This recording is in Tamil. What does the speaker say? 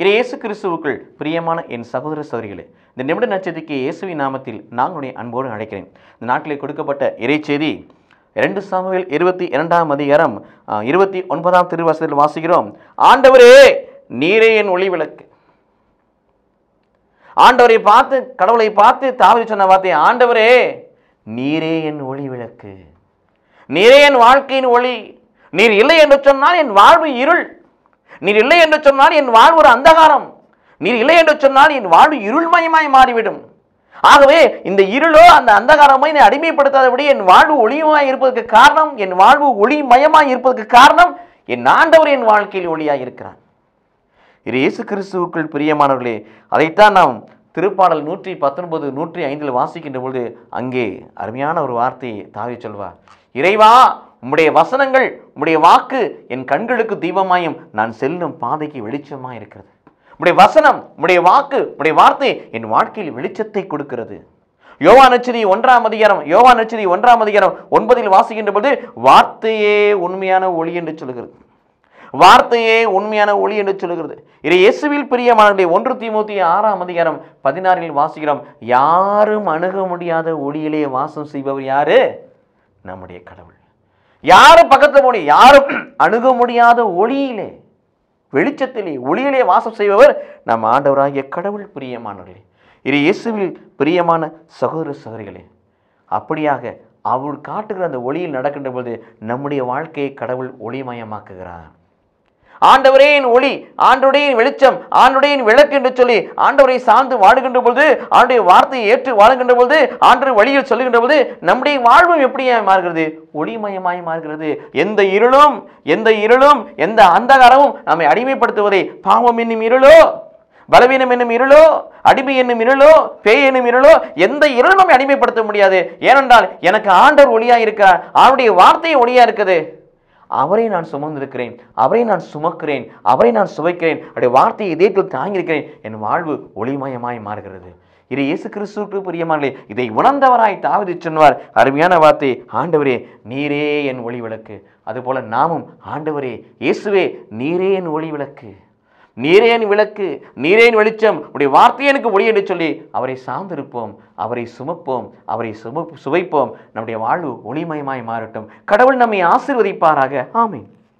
இறை இயேசு கிறிஸ்துவுக்குள் பிரியமான என் சகோதர சௌரிகளே இந்த நிமிட நட்சத்திரிக்கு இயேசுவின் நாமத்தில் நாங்களுடைய அன்போடு அழைக்கிறேன் இந்த நாட்டிலே கொடுக்கப்பட்ட செய்தி இரண்டு சாமுவேல் இருபத்தி இரண்டாம் அதிகாரம் இருபத்தி ஒன்பதாம் திருவாசத்தில் வாசிக்கிறோம் ஆண்டவரே நீரே என் ஒளி விளக்கு ஆண்டவரை பார்த்து கடவுளை பார்த்து தாவி சொன்ன வார்த்தை ஆண்டவரே நீரே என் ஒளி விளக்கு நீரே என் வாழ்க்கையின் ஒளி நீர் இல்லை என்று சொன்னால் என் வாழ்வு இருள் நீர் இல்லை என்று சொன்னால் என் வாழ்வு ஒரு அந்தகாரம் நீர் இல்லை என்று சொன்னால் என் வாழ்வு இருள்மயமாய் மாறிவிடும் ஆகவே இந்த இருளோ அந்த அந்தகாரமோ என்னை அடிமைப்படுத்தாதபடி என் வாழ்வு ஒளியுமாய் இருப்பதற்கு காரணம் என் வாழ்வு ஒளிமயமாய் இருப்பதற்கு காரணம் என் ஆண்டவர் என் வாழ்க்கையில் ஒளியாக இருக்கிறார் இரு இயேசு கிறிஸ்துவுக்குள் பிரியமானவர்களே அதைத்தான் நாம் திருப்பாடல் நூற்றி பத்தொன்பது நூற்றி ஐந்தில் வாசிக்கின்ற பொழுது அங்கே அருமையான ஒரு வார்த்தையை தாவி சொல்வார் இறைவா உம்முடைய வசனங்கள் உம்முடைய வாக்கு என் கண்களுக்கு தீபமாயும் நான் செல்லும் பாதைக்கு வெளிச்சமாக இருக்கிறது உம்முடைய வசனம் உம்முடைய வாக்கு உம்முடைய வார்த்தை என் வாழ்க்கையில் வெளிச்சத்தை கொடுக்கிறது யோவா நச்சரி ஒன்றாம் அதிகாரம் யோவா நச்சரி ஒன்றாம் அதிகாரம் ஒன்பதில் வாசிக்கின்ற போது வார்த்தையே உண்மையான ஒளி என்று சொல்கிறது வார்த்தையே உண்மையான ஒளி என்று சொல்கிறது இதை இயேசுவில் பிரியமானவருடைய ஒன்று திமுத்தி ஆறாம் அதிகாரம் பதினாறில் வாசிக்கிறோம் யாரும் அணுக முடியாத ஒளியிலே வாசம் செய்பவர் யாரு நம்முடைய கடவுள் யாரும் பக்கத்தில் போனி யாரும் அணுக முடியாத ஒளியிலே வெளிச்சத்திலே ஒளியிலே வாசம் செய்பவர் நம் ஆண்டவராகிய கடவுள் பிரியமானவர்களே இது இயேசுவில் பிரியமான சகோதர சகோதரிகளே அப்படியாக அவர் காட்டுகிற அந்த ஒளியில் நடக்கின்ற பொழுது நம்முடைய வாழ்க்கையை கடவுள் ஒளிமயமாக்குகிறார் ஆண்டவரையின் ஒளி ஆண்டுடைய வெளிச்சம் ஆண்டுடைய விளக்கு என்று சொல்லி ஆண்டவரை சார்ந்து வாடுகின்ற பொழுது ஆண்டுடைய வார்த்தையை ஏற்று வாழுகின்ற பொழுது ஆண்டு வழியில் சொல்லுகின்ற பொழுது நம்முடைய வாழ்வும் எப்படியாக மாறுகிறது ஒளிமயமாய் மாறுகிறது எந்த இருளும் எந்த இருளும் எந்த அந்தகாரமும் நம்மை அடிமைப்படுத்துவதை பாவம் என்னும் இருளோ பலவீனம் என்னும் இருளோ அடிமை என்னும் இருளோ பேய் என்னும் இருளோ எந்த இருளும் அடிமைப்படுத்த முடியாது ஏனென்றால் எனக்கு ஆண்டவர் ஒளியாக இருக்கிறார் அவனுடைய வார்த்தை ஒளியாக இருக்குது அவரை நான் சுமந்திருக்கிறேன் அவரை நான் சுமக்கிறேன் அவரை நான் சுவைக்கிறேன் அப்படி வார்த்தையை இதயத்தில் தாங்கியிருக்கிறேன் என் வாழ்வு ஒளிமயமாய் மாறுகிறது இது இயேசு கிறிஸ்துவுக்கு பிரியமானே இதை உணர்ந்தவராய் தாவிதி சொன்னார் அருமையான வார்த்தை ஆண்டவரே நீரே என் ஒளி விளக்கு அதுபோல நாமும் ஆண்டவரே இயேசுவே நீரே என் ஒளி விளக்கு நீரேன் விளக்கு நீரேன் வெளிச்சம் உடைய வார்த்தையை எனக்கு ஒளி என்று சொல்லி அவரை சார்ந்திருப்போம் அவரை சுமப்போம் அவரை சுமப் சுவைப்போம் நம்முடைய வாழ்வு ஒளிமயமாய் மாறட்டும் கடவுள் நம்மை ஆசிர்வதிப்பாராக ஆமை